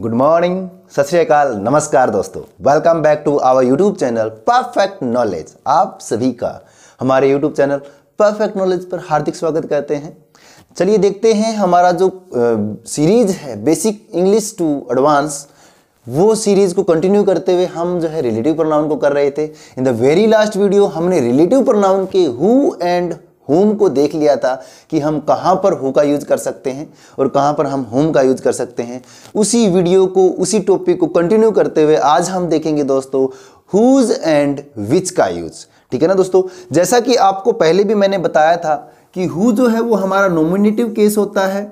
good morning सत श्रीकाल नमस्कार दोस्तों welcome back to our YouTube channel perfect knowledge आप सभी का हमारे यूट्यूब चैनल परफेक्ट नॉलेज पर हार्दिक स्वागत करते हैं चलिए देखते हैं हमारा जो सीरीज है बेसिक इंग्लिश टू एडवांस वो सीरीज को कंटिन्यू करते हुए हम जो है रिलेटिव प्रोनाउन को कर रहे थे in the very last video हमने रिलेटिव प्रोनाउन के हु एंड होम को देख लिया था कि हम कहां पर हु का यूज कर सकते हैं और कहाँ पर हम होम का यूज कर सकते हैं उसी वीडियो को उसी टॉपिक को कंटिन्यू करते हुए आज हम देखेंगे दोस्तों हुज एंड विच का यूज ठीक है ना दोस्तों जैसा कि आपको पहले भी मैंने बताया था कि हु जो है वो हमारा नोमिनेटिव केस होता है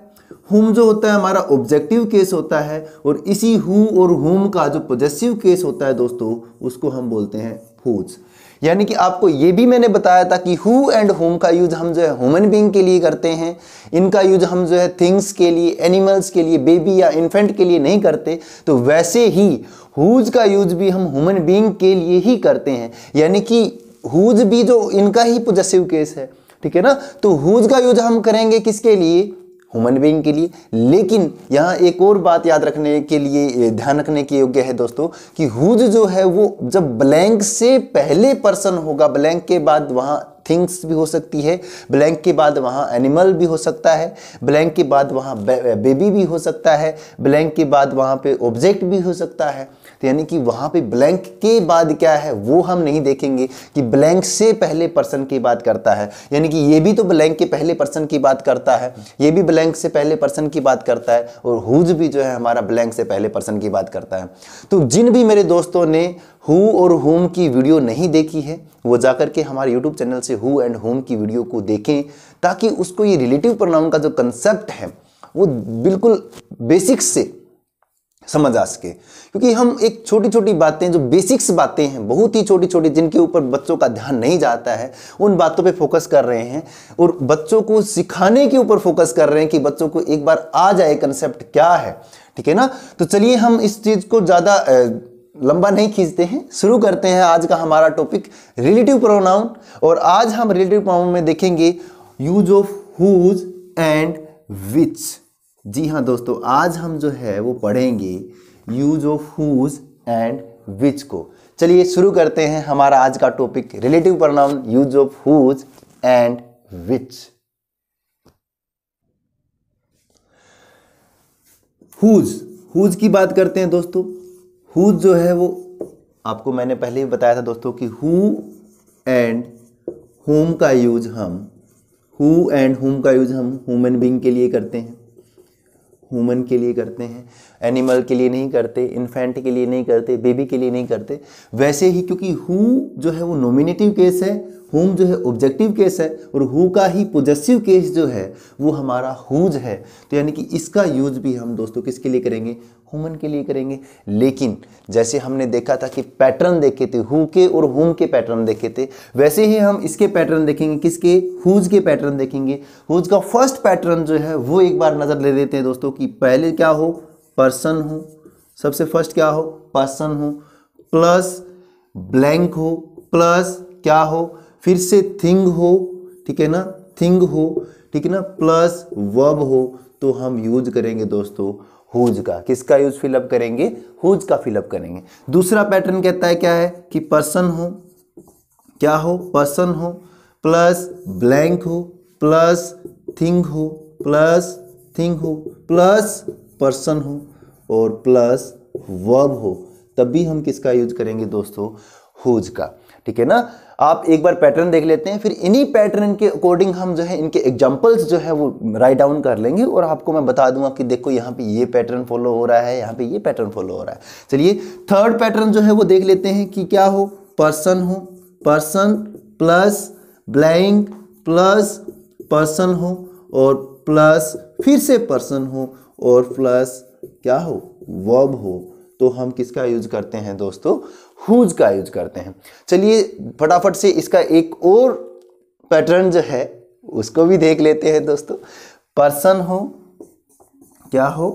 हुम जो होता है हमारा ऑब्जेक्टिव केस होता है और इसी हु और हुम का जो पोजेसिव केस होता है दोस्तों उसको हम बोलते हैं हुज यानी कि आपको ये भी मैंने बताया था कि हु एंड होम का यूज हम जो है ह्यूमन बींग के लिए करते हैं इनका यूज हम जो है थिंग्स के लिए एनिमल्स के लिए बेबी या इन्फेंट के लिए नहीं करते तो वैसे ही हुज का यूज भी हम ह्यूमन बींग के लिए ही करते हैं यानी कि हुज भी जो इनका ही पोजेसिव केस है ठीक है ना तो हुज का यूज हम करेंगे किसके लिए ह्यूमन बींग के लिए लेकिन यहाँ एक और बात याद रखने के लिए ध्यान रखने के योग्य है दोस्तों कि हुज जो है वो जब ब्लैंक से पहले पर्सन होगा ब्लैंक के बाद वहाँ थिंग्स भी हो सकती है ब्लैंक के बाद वहाँ एनिमल भी हो सकता है ब्लैंक के बाद वहाँ बेबी भी हो सकता है ब्लैंक के बाद वहाँ पे ऑब्जेक्ट भी हो सकता है तो यानी कि वहाँ पे ब्लैंक के बाद क्या है वो हम नहीं देखेंगे कि ब्लैंक से पहले पर्सन की बात करता है यानी कि ये भी तो ब्लैंक के पहले पर्सन की बात करता है ये भी ब्लैंक से पहले पर्सन की बात करता है और हुज भी जो है हमारा ब्लैंक से पहले पर्सन की बात करता है तो जिन भी मेरे दोस्तों ने हु और होम की वीडियो नहीं देखी है वो जाकर के हमारे यूट्यूब चैनल से हु एंड होम की वीडियो को देखें ताकि उसको ये रिलेटिव प्रोनाउन का जो कंसेप्ट है वो बिल्कुल बेसिक्स से समझ आ सके क्योंकि हम एक छोटी छोटी बातें जो बेसिक्स बातें हैं बहुत ही छोटी छोटी जिनके ऊपर बच्चों का ध्यान नहीं जाता है उन बातों पे फोकस कर रहे हैं और बच्चों को सिखाने के ऊपर फोकस कर रहे हैं कि बच्चों को एक बार आ जाए कंसेप्ट क्या है ठीक है ना तो चलिए हम इस चीज़ को ज़्यादा लंबा नहीं खींचते हैं शुरू करते हैं आज का हमारा टॉपिक रिलेटिव प्रोनाउन और आज हम रिलेटिव प्रोनाउन में देखेंगे use of whose and which जी हाँ दोस्तों आज हम जो है वो पढ़ेंगे use of whose and which को चलिए शुरू करते हैं हमारा आज का topic relative pronoun use of whose and which whose whose की बात करते हैं दोस्तों हुज जो है वो आपको मैंने पहले ही बताया था दोस्तों कि हु एंड होम का यूज हम हु एंड होम का यूज हम ह्यूमन बींग के लिए करते हैं ह्यूमन के लिए करते हैं एनिमल के लिए नहीं करते इन्फेंट के लिए नहीं करते बेबी के लिए नहीं करते वैसे ही क्योंकि हु जो है वो नॉमिनेटिव केस है हुम जो है ऑब्जेक्टिव केस है और हु का ही पोजेसिव केस जो है वो हमारा हुज है तो यानी कि इसका यूज भी हम दोस्तों किसके लिए करेंगे हुमन के लिए करेंगे लेकिन जैसे हमने देखा था कि पैटर्न देखे थे हु के और हुम के पैटर्न देखे थे वैसे ही हम इसके पैटर्न देखेंगे किसके हुज के पैटर्न देखेंगे हुज का फर्स्ट पैटर्न जो है वो एक बार नज़र ले लेते हैं दोस्तों कि पहले क्या हो पर्सन हो सबसे फर्स्ट क्या हो पर्सन हो प्लस ब्लैंक हो प्लस क्या हो फिर से थिंग हो ठीक है ना थिंग हो ठीक है ना प्लस वर्ब हो तो हम यूज करेंगे दोस्तों हुज का किसका यूज फिलअप करेंगे हुज का फिलअप करेंगे दूसरा पैटर्न कहता है क्या है कि पर्सन हो क्या हो पर्सन हो प्लस ब्लैंक हो प्लस थिंग हो प्लस थिंग हो प्लस पर्सन हो और प्लस वर्ब हो तब भी हम किसका यूज करेंगे दोस्तों हुज का ठीक है ना आप एक बार पैटर्न देख लेते हैं फिर इन्हीं पैटर्न के अकॉर्डिंग हम जो है इनके एग्जाम्पल्स जो है वो राइट डाउन कर लेंगे और आपको मैं बता दूंगा कि देखो यहाँ पे ये पैटर्न फॉलो हो रहा है यहाँ पे ये पैटर्न फॉलो हो रहा है चलिए थर्ड पैटर्न जो है वो देख लेते हैं कि क्या हो पर्सन हो person plus blank plus person हो और प्लस फिर से पर्सन हो और प्लस क्या हो वर्ब हो तो हम किसका यूज करते हैं दोस्तों हुज का यूज करते हैं चलिए फटाफट से इसका एक और पैटर्न जो है उसको भी देख लेते हैं दोस्तों पर्सन हो क्या हो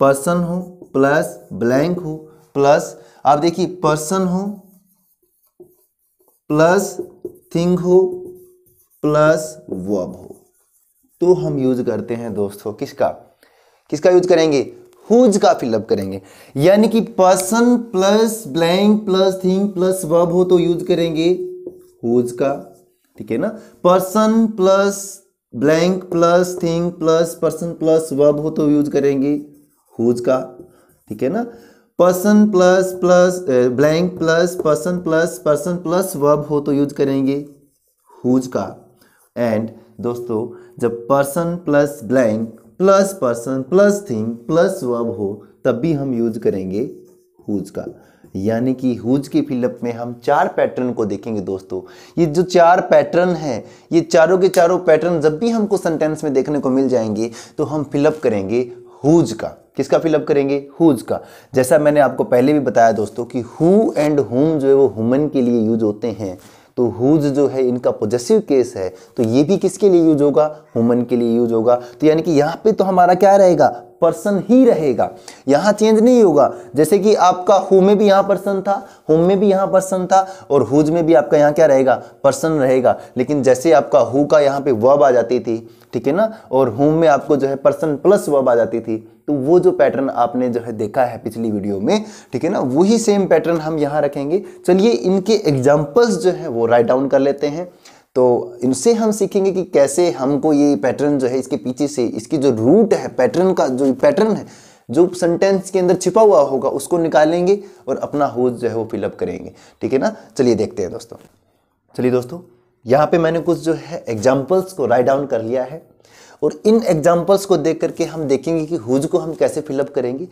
पर्सन हो प्लस ब्लैंक हो प्लस आप देखिए पर्सन हो प्लस थिंग हो प्लस वर्ब हो तो हम यूज करते हैं दोस्तों किसका किसका यूज करेंगे हुज का फिलअप करेंगे यानी कि person plus blank plus thing plus verb हो तो यूज करेंगे हुज का ठीक है ना person plus blank plus thing plus person plus verb हो तो यूज करेंगे हुज का ठीक है ना person plus plus blank plus person plus person plus verb हो तो यूज करेंगे हुज का एंड दोस्तों जब person plus blank plus person plus thing plus verb हो तब भी हम यूज करेंगे हुज का यानी कि हुज के फिलअप में हम चार पैटर्न को देखेंगे दोस्तों ये जो चार पैटर्न हैं ये चारों के चारों पैटर्न जब भी हमको सेंटेंस में देखने को मिल जाएंगे तो हम फिलअप करेंगे हुज का किसका फिलअप करेंगे हुज का जैसा मैंने आपको पहले भी बताया दोस्तों कि हु एंड हुम जो है वो हुमन के लिए यूज होते हैं तो हुज जो है इनका पोजेसिव केस है तो ये भी किसके लिए यूज होगा वुमन के लिए यूज होगा तो यानी कि यहाँ पे तो हमारा क्या रहेगा पर्सन ही रहेगा यहाँ चेंज नहीं होगा जैसे कि आपका हु में भी यहाँ पर्सन था होम में भी यहाँ पर्सन था और हुज में भी आपका यहाँ क्या रहेगा पर्सन रहेगा लेकिन जैसे आपका हु का यहाँ पे वब आ जाती थी ठीक है ना और होम में आपको जो है पर्सन प्लस वब आ जाती थी तो वो जो पैटर्न आपने जो है देखा है पिछली वीडियो में ठीक है ना वही सेम पैटर्न हम यहाँ रखेंगे चलिए इनके एग्जाम्पल्स जो है वो राइट डाउन कर लेते हैं तो इनसे हम सीखेंगे कि कैसे हमको ये पैटर्न जो है इसके पीछे से इसकी जो रूट है पैटर्न का जो पैटर्न है जो सेंटेंस के अंदर छिपा हुआ होगा उसको निकालेंगे और अपना होज जो है वो फिलअप करेंगे ठीक है ना चलिए देखते हैं दोस्तों चलिए दोस्तों यहाँ पे मैंने कुछ जो है एग्जाम्पल्स को राइट डाउन कर लिया है और इन एग्जाम्पल्स को देख करके हम देखेंगे कि हुज को हम कैसे फिलअप करेंगे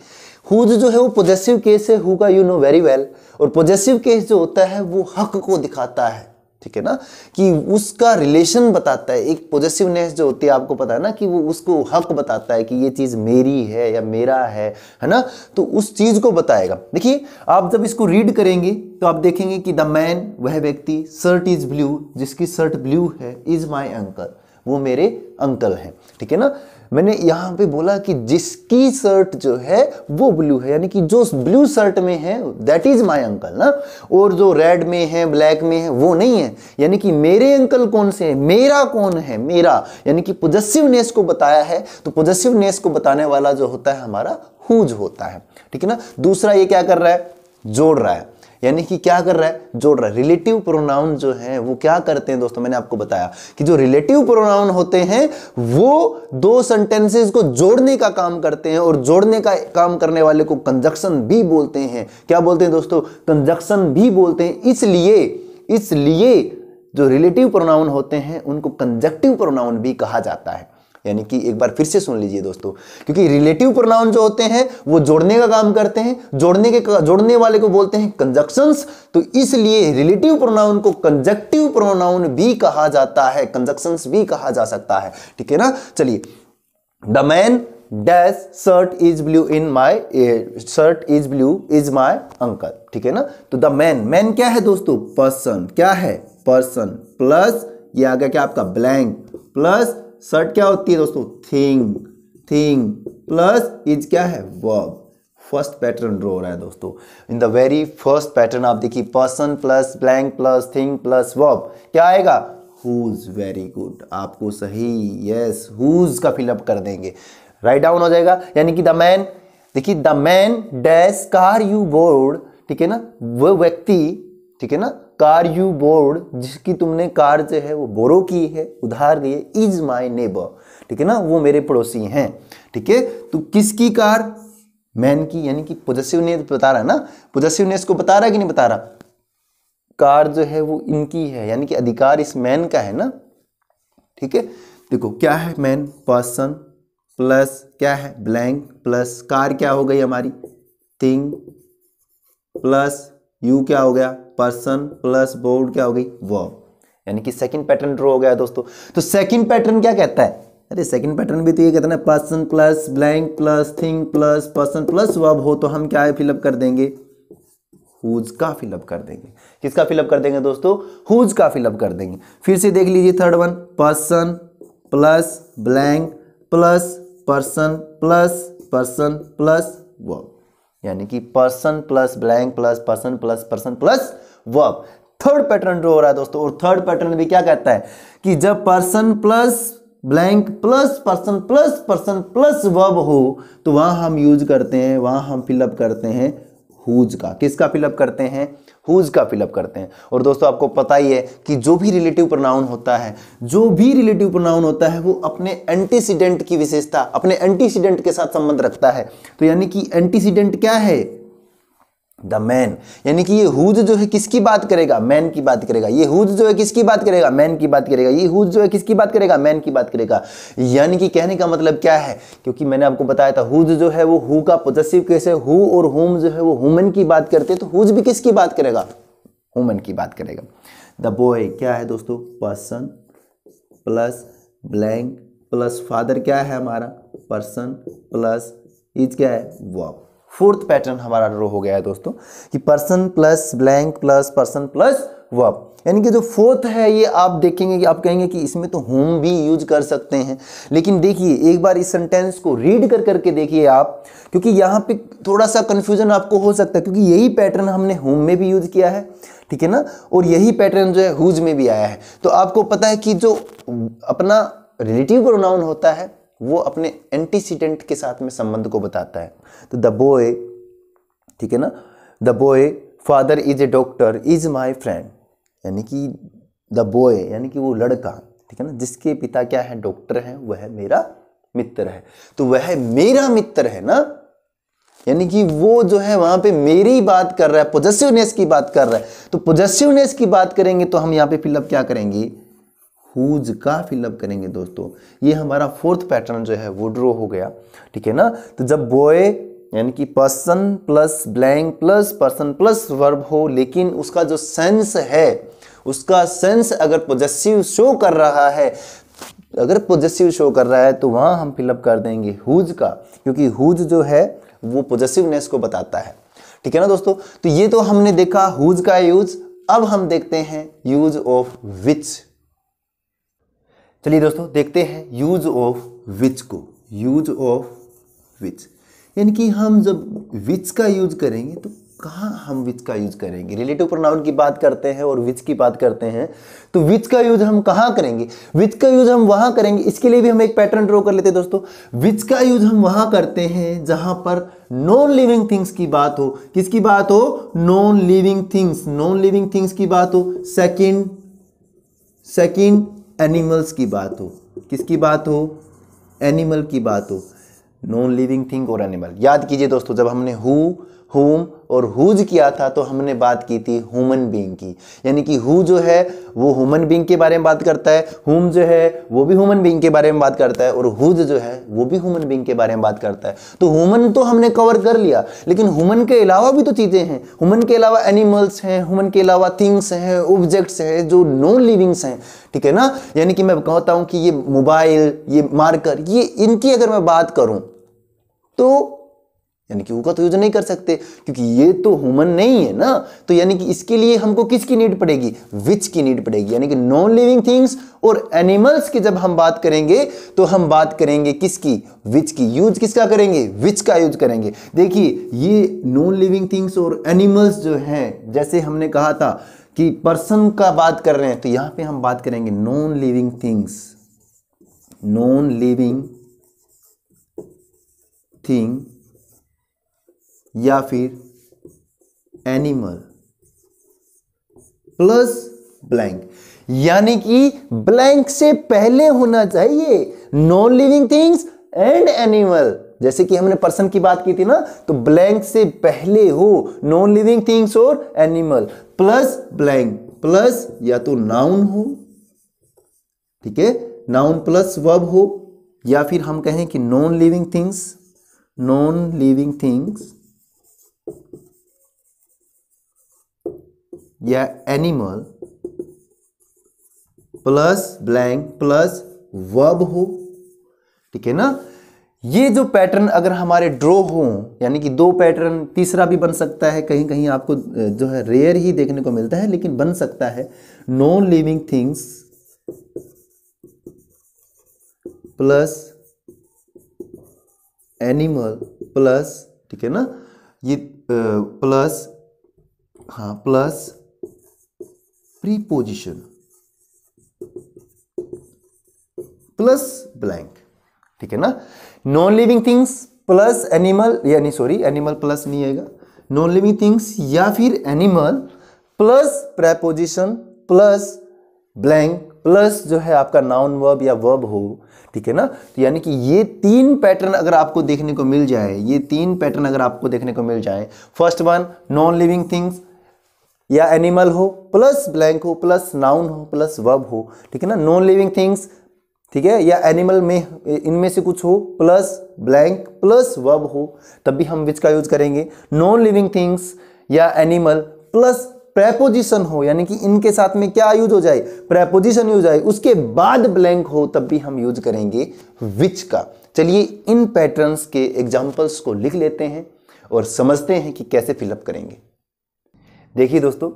हुज जो है वो पोजेसिव केस है हुआ यू नो वेरी वेल और पोजेसिव केस जो होता है वो हक को दिखाता है ठीक है ना कि उसका रिलेशन बताता है एक पॉजिटिवनेस जो होती है आपको पता है ना कि वो उसको हक बताता है कि ये चीज़ मेरी है या मेरा है है ना तो उस चीज़ को बताएगा देखिए आप जब इसको रीड करेंगे तो आप देखेंगे कि द मैन वह व्यक्ति शर्ट इज़ ब्लू जिसकी शर्ट ब्लू है इज़ माई अंकल वो मेरे अंकल हैं ठीक है ना मैंने यहाँ पे बोला कि जिसकी शर्ट जो है वो ब्लू है यानी कि जो ब्लू शर्ट में है दैट इज माई अंकल ना और जो रेड में है ब्लैक में है वो नहीं है यानी कि मेरे अंकल कौन से है मेरा कौन है मेरा यानी कि पोजेसिवनेस को बताया है तो पोजेसिवनेस को बताने वाला जो होता है हमारा हुज होता है ठीक है ना दूसरा ये क्या कर रहा है जोड़ रहा है यानी कि क्या कर रहा है जोड़ रहा है रिलेटिव प्रोनाउन जो है वो क्या करते हैं दोस्तों मैंने आपको बताया कि जो रिलेटिव प्रोनाउन होते हैं वो दो सेंटेंसेस को जोड़ने का काम करते हैं और जोड़ने का काम करने वाले को कंजक्शन भी बोलते हैं क्या बोलते हैं दोस्तों कंजक्शन भी बोलते हैं इसलिए इसलिए जो रिलेटिव प्रोनाउन होते हैं उनको कंजक्टिव प्रोनाउन भी कहा जाता है यानी कि एक बार फिर से सुन लीजिए दोस्तों क्योंकि रिलेटिव प्रोनाउन जो होते हैं वो जोड़ने का काम करते हैं जोड़ने के जोड़ने वाले को बोलते हैं कंजक्शंस तो इसलिए रिलेटिव प्रोनाउन को कंजक्टिव प्रोनाउन भी कहा जाता है कंजक्शंस भी कहा जा सकता है ठीक है ना चलिए the man dash shirt is blue in my shirt is blue is my uncle ठीक है ना तो द मैन मैन क्या है दोस्तों पर्सन क्या है पर्सन प्लस ये आ गया क्या आपका ब्लैंक प्लस शर्ट क्या होती है दोस्तों थिंग थिंग प्लस इज क्या है वर्ब फर्स्ट पैटर्न ड्रो हो रहा है दोस्तों in the very first pattern आप देखिए person plus blank plus thing plus verb क्या आएगा हुज वेरी गुड आपको सही यस हुज का फिलअप कर देंगे राइट डाउन हो जाएगा यानी कि द मैन देखिए the man dash car you board ठीक है ना वो व्यक्ति ठीक है ना कार यू बोर्ड जिसकी तुमने कार जो है वो बोरो की है उधार ली है इज माई नेबर ठीक है ना वो मेरे पड़ोसी हैं ठीक है तो किसकी कार मैन की यानी कि ने तो बता रहा है ना ने इसको बता रहा है कि नहीं बता रहा कार जो है वो इनकी है यानी कि अधिकार इस मैन का है ना ठीक है देखो क्या है मैन पर्सन प्लस क्या है ब्लैंक प्लस कार क्या हो गई हमारी थिंग प्लस यू क्या हो गया पर्सन प्लस बोर्ड क्या हो गई वर्ब यानी कि सेकंड पैटर्न ड्रो हो गया दोस्तों तो सेकंड पैटर्न क्या कहता है अरे सेकंड पैटर्न भी तो ये कहता है ना person plus blank plus thing plus person plus verb हो तो हम क्या फिलअप कर देंगे हुज का फिलअप कर देंगे किसका फिलअप कर देंगे दोस्तों हुज का फिलअप कर देंगे फिर से देख लीजिए third one person plus blank plus person plus person plus verb यानी कि person plus blank plus person plus person plus verb third pattern draw हो रहा है दोस्तों और थर्ड पैटर्न भी क्या कहता है कि जब person plus blank plus person plus person plus verb हो तो वहां हम यूज करते हैं वहां हम फिलअप करते हैं हुज का किसका फिलअप करते हैं हुज का फिलअप करते हैं और दोस्तों आपको पता ही है कि जो भी रिलेटिव प्रोनाउन होता है जो भी रिलेटिव प्रोनाउन होता है वो अपने एंटीसीडेंट की विशेषता अपने एंटीसीडेंट के साथ संबंध रखता है तो यानी कि एंटीसीडेंट क्या है द मैन यानी कि ये हुद जो है किसकी बात करेगा मैन की बात करेगा ये हुद जो है किसकी बात करेगा मैन की बात करेगा ये हुद जो है किसकी बात करेगा मैन की बात करेगा यानी कि कहने का मतलब क्या है क्योंकि मैंने आपको बताया था हुद जो है वो हु का पोजेसिव केस है हु और हुम जो है वो हुमन की बात करते तो हुज भी किसकी बात करेगा हुमन की बात करेगा द बॉय क्या है दोस्तों person plus blank plus father क्या है हमारा पर्सन प्लस इज क्या है वॉक फोर्थ पैटर्न हमारा ड्रॉ हो गया है दोस्तों कि person plus blank plus person plus verb यानी कि जो फोर्थ है ये आप देखेंगे कि आप कहेंगे कि इसमें तो होम भी यूज कर सकते हैं लेकिन देखिए एक बार इस सेंटेंस को रीड कर करके देखिए आप क्योंकि यहाँ पे थोड़ा सा कन्फ्यूजन आपको हो सकता है क्योंकि यही पैटर्न हमने होम में भी यूज किया है ठीक है ना और यही पैटर्न जो है हुज में भी आया है तो आपको पता है कि जो अपना रिलेटिव प्रोनाउन होता है वो अपने एंटीसीडेंट के साथ में संबंध को बताता है तो द बॉय ठीक है ना the boy father is a doctor is my friend यानी कि द बॉय यानी कि वो लड़का ठीक है ना जिसके पिता क्या है डॉक्टर है वह मेरा मित्र है तो वह मेरा मित्र है ना यानी कि वो जो है वहां पे मेरी बात कर रहा है पोजेसिवनेस की बात कर रहा है तो पोजेसिवनेस की बात करेंगे तो हम यहाँ पे फिलअप क्या करेंगे हुज का फिलअप करेंगे दोस्तों ये हमारा फोर्थ पैटर्न जो है वो ड्रो हो गया ठीक है ना तो जब बॉय यानी कि person plus blank plus person plus verb हो लेकिन उसका जो सेंस है उसका सेंस अगर पोजेसिव शो कर रहा है अगर पोजेसिव शो कर रहा है तो वहां हम फिलअप कर देंगे हुज का क्योंकि हुज जो है वो पोजेसिवनेस को बताता है ठीक है ना दोस्तों तो ये तो हमने देखा हुज का यूज अब हम देखते हैं यूज ऑफ विच चलिए दोस्तों देखते हैं यूज ऑफ विच को यूज ऑफ विच यानी कि हम जब विच का यूज करेंगे तो कहाँ हम विच का यूज करेंगे रिलेटिव प्रोनाउन की बात करते हैं और विच की बात करते हैं तो विच का यूज हम कहाँ करेंगे विच का यूज हम वहाँ करेंगे इसके लिए भी हम एक पैटर्न ड्रॉ कर लेते हैं दोस्तों विच का यूज हम वहाँ करते हैं जहाँ पर नॉन लिविंग थिंग्स की बात हो किसकी बात हो non living things non living things की बात हो सेकेंड सेकेंड एनिमल्स की बात हो किसकी बात हो एनिमल की बात हो नॉन लिविंग थिंग और एनिमल याद कीजिए दोस्तों जब हमने हु हुम और हुज किया था तो हमने बात की थी ह्यूमन बींग की यानी कि हु जो है वो ह्यूमन बींग के बारे में बात करता है हुम जो है वो भी ह्यूमन बींग के बारे में बात करता है और हुज जो है वो भी ह्यूमन बींग के बारे में बात करता है तो ह्यूमन तो हमने कवर कर लिया लेकिन ह्यूमन के अलावा भी तो चीज़ें हैं ह्यूमन के अलावा एनिमल्स हैं ह्यूमन के अलावा थिंग्स हैं ऑब्जेक्ट्स हैं जो नॉन लिविंग्स हैं ठीक है ना यानी कि मैं कहता हूँ कि ये मोबाइल ये मार्कर ये इनकी अगर मैं बात करूँ तो यानी कि वो का तो यूज नहीं कर सकते क्योंकि ये तो ह्यूमन नहीं है ना तो यानी कि इसके लिए हमको किसकी नीड पड़ेगी विच की नीड पड़ेगी यानी कि नॉन लिविंग थिंग्स और एनिमल्स की जब हम बात करेंगे तो हम बात करेंगे किसकी विच की यूज किसका करेंगे विच का यूज करेंगे देखिए ये नॉन लिविंग थिंग्स और एनिमल्स जो है जैसे हमने कहा था कि पर्सन का बात कर रहे हैं तो यहां पर हम बात करेंगे non living things non living thing या फिर एनिमल प्लस ब्लैंक यानी कि ब्लैंक से पहले होना चाहिए non living things and animal जैसे कि हमने पर्सन की बात की थी ना तो ब्लैंक से पहले हो नॉन लिविंग थिंग्स और एनिमल प्लस ब्लैंक प्लस या तो नाउन हो ठीक है नाउन प्लस वर्ब हो या फिर हम कहें कि non living things non living things या animal plus blank plus verb हो ठीक है ना ये जो पैटर्न अगर हमारे ड्रॉ हो यानी कि दो पैटर्न तीसरा भी बन सकता है कहीं कहीं आपको जो है रेयर ही देखने को मिलता है लेकिन बन सकता है no living things plus animal plus ठीक है ना ये प्लस हाँ प्लस प्रीपोजिशन प्लस ब्लैंक ठीक है ना non living things plus animal यानी सॉरी एनिमल प्लस नहीं आएगा नॉन लिविंग थिंग्स या फिर animal plus preposition plus blank plus जो है आपका नाउन वर्ब या वर्ब हो ठीक है ना तो यानी कि ये तीन पैटर्न अगर आपको देखने को मिल जाए ये तीन पैटर्न अगर आपको देखने को मिल जाए first one non living things या एनिमल हो प्लस ब्लैंक हो प्लस नाउन हो प्लस वर्ब हो ठीक है ना नॉन लिविंग थिंग्स ठीक है या एनिमल में इनमें से कुछ हो प्लस ब्लैंक प्लस वर्ब हो तब भी हम विच का यूज करेंगे नॉन लिविंग थिंग्स या एनिमल प्लस प्रेपोजिशन हो यानी कि इनके साथ में क्या यूज हो जाए प्रेपोजिशन यूज आए उसके बाद ब्लैंक हो तब भी हम यूज करेंगे विच का चलिए इन पैटर्न्स के एग्जाम्पल्स को लिख लेते हैं और समझते हैं कि कैसे फिलअप करेंगे देखिए दोस्तों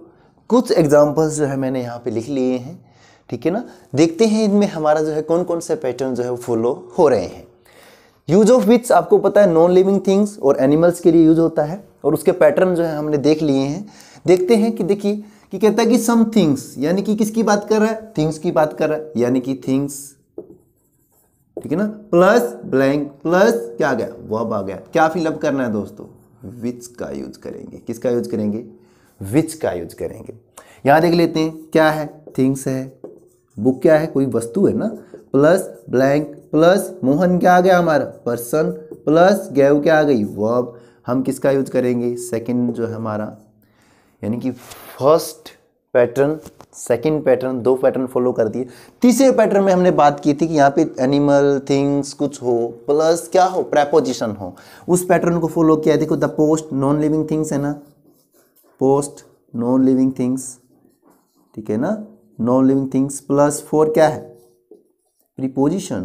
कुछ एग्जाम्पल्स जो है मैंने यहाँ पे लिख लिए हैं ठीक है ना देखते हैं इनमें हमारा जो है कौन कौन से पैटर्न जो है फॉलो हो रहे हैं यूज ऑफ विच आपको पता है नॉन लिविंग थिंग्स और एनिमल्स के लिए यूज होता है और उसके पैटर्न जो है हमने देख लिए हैं देखते हैं कि देखिए कि कहता है कि सम थिंग्स यानी कि किसकी बात कर रहा है थिंग्स की बात कर रहा है यानी कि थिंग्स ठीक है ना प्लस ब्लैंक प्लस क्या आ गया वब आ गया क्या फिलअप करना है दोस्तों विच का यूज करेंगे किसका यूज करेंगे विच का यूज करेंगे यहाँ देख लेते हैं क्या है थिंग्स है बुक क्या है कोई वस्तु है ना प्लस ब्लैंक प्लस मोहन क्या आ गया हमारा पर्सन प्लस गैव क्या आ गई वर्ब हम किसका यूज करेंगे सेकंड जो है हमारा यानी कि फर्स्ट पैटर्न सेकंड पैटर्न दो पैटर्न फॉलो कर दिए तीसरे पैटर्न में हमने बात की थी कि यहाँ पे एनिमल थिंग्स कुछ हो प्लस क्या हो प्रेपोजिशन हो उस पैटर्न को फॉलो किया देखो the post non living things है ना पोस्ट नॉन लिविंग थिंग्स ठीक है ना non living things plus four क्या है प्रीपोजिशन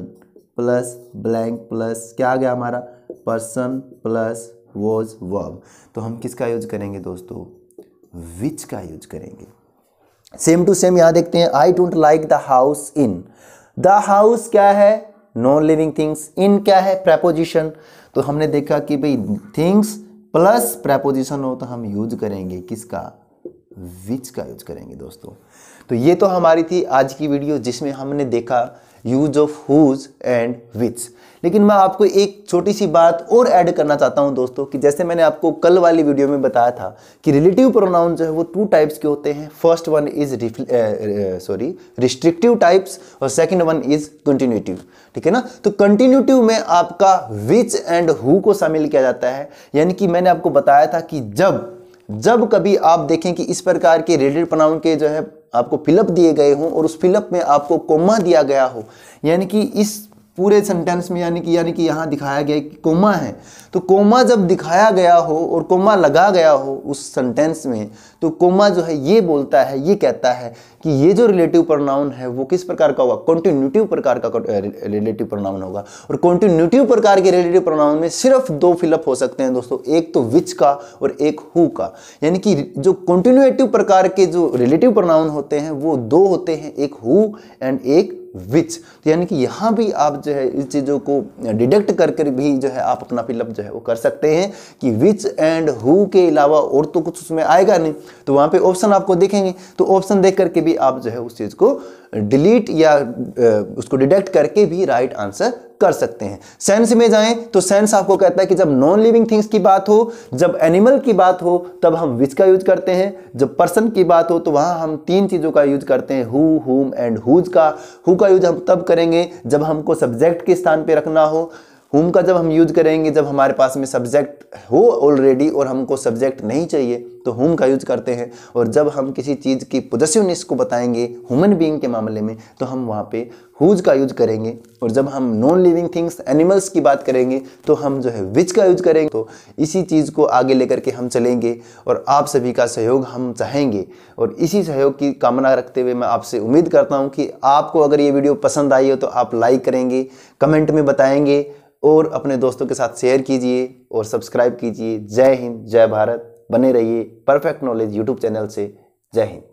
प्लस ब्लैंक प्लस क्या आ गया हमारा पर्सन प्लस वॉज वर्ब तो हम किसका यूज करेंगे दोस्तों विच का यूज करेंगे सेम टू सेम यहां देखते हैं I don't like the house in the house क्या है नॉन लिविंग थिंग्स इन क्या है प्रेपोजिशन तो हमने देखा कि भाई थिंग्स प्लस प्रेपोजिशन हो तो हम यूज करेंगे किसका विच का यूज करेंगे दोस्तों तो ये तो हमारी थी आज की वीडियो जिसमें हमने देखा use of whose and which लेकिन मैं आपको एक छोटी सी बात और ऐड करना चाहता हूं दोस्तों कि जैसे मैंने आपको कल वाली वीडियो में बताया था कि रिलेटिव प्रोनाउन जो है वो टू टाइप्स के होते हैं first one is sorry restrictive types और सेकंड वन इज कंटिन्यूटिव ठीक है ना तो कंटिन्यूटिव में आपका विच एंड हु को शामिल किया जाता है यानी कि मैंने आपको बताया था कि जब जब कभी आप देखें कि इस प्रकार के रिलेटिव प्रोनाउन के जो है आपको फिलअप दिए गए हों और उस फिलअप में आपको कोमा दिया गया हो यानी कि इस पूरे सेंटेंस में यानी कि यानी कि यहाँ दिखाया गया कि कोमा है तो कोमा जब दिखाया गया हो और कोमा लगा गया हो उस सेंटेंस में तो कोमा जो है ये बोलता है ये कहता है कि ये जो रिलेटिव प्रोनाउन है वो किस प्रकार का होगा कॉन्टिन्यूटिव प्रकार का रिलेटिव uh, प्रोनाउन होगा और कॉन्टीन्यूटिव प्रकार के रिलेटिव प्रोनाउन में सिर्फ दो फिलअप हो सकते हैं दोस्तों एक तो विच का और एक हु का यानी कि जो कॉन्टिन्यूटिव प्रकार के जो रिलेटिव प्रोनाउन होते हैं वो दो होते हैं एक हु एंड एक विच तो यानी कि यहाँ भी आप जो है इन चीज़ों को डिडक्ट कर कर भी जो है आप अपना फिलअप जो है वो कर सकते हैं कि विच एंड हु के अलावा और तो कुछ उसमें आएगा नहीं तो वहाँ पे ऑप्शन आपको देखेंगे तो ऑप्शन देख करके भी आप जो है उस चीज़ को डिलीट या uh, उसको डिडक्ट करके भी राइट आंसर कर सकते हैं सेंस में जाएं तो सेंस आपको कहता है कि जब नॉन लिविंग थिंग्स की बात हो जब एनिमल की बात हो तब हम विच का यूज करते हैं जब पर्सन की बात हो तो वहां हम तीन चीज़ों का यूज करते हैं हु हुम एंड हुज का हु का यूज हम तब करेंगे जब हमको सब्जेक्ट के स्थान पर रखना हो हुम का जब हम यूज करेंगे जब हमारे पास में सब्जेक्ट हो ऑलरेडी और हमको सब्जेक्ट नहीं चाहिए तो हुम का यूज करते हैं और जब हम किसी चीज़ की पोजेसिवनेस को बताएंगे ह्यूमन बीइंग के मामले में तो हम वहाँ पे हुज का यूज करेंगे और जब हम नॉन लिविंग थिंग्स एनिमल्स की बात करेंगे तो हम जो है विच का यूज करेंगे तो इसी चीज़ को आगे लेकर के हम चलेंगे और आप सभी का सहयोग हम चाहेंगे और इसी सहयोग की कामना रखते हुए मैं आपसे उम्मीद करता हूँ कि आपको अगर ये वीडियो पसंद आई हो तो आप लाइक करेंगे कमेंट में बताएंगे और अपने दोस्तों के साथ शेयर कीजिए और सब्सक्राइब कीजिए जय हिंद जय भारत बने रहिए परफेक्ट नॉलेज यूट्यूब चैनल से जय हिंद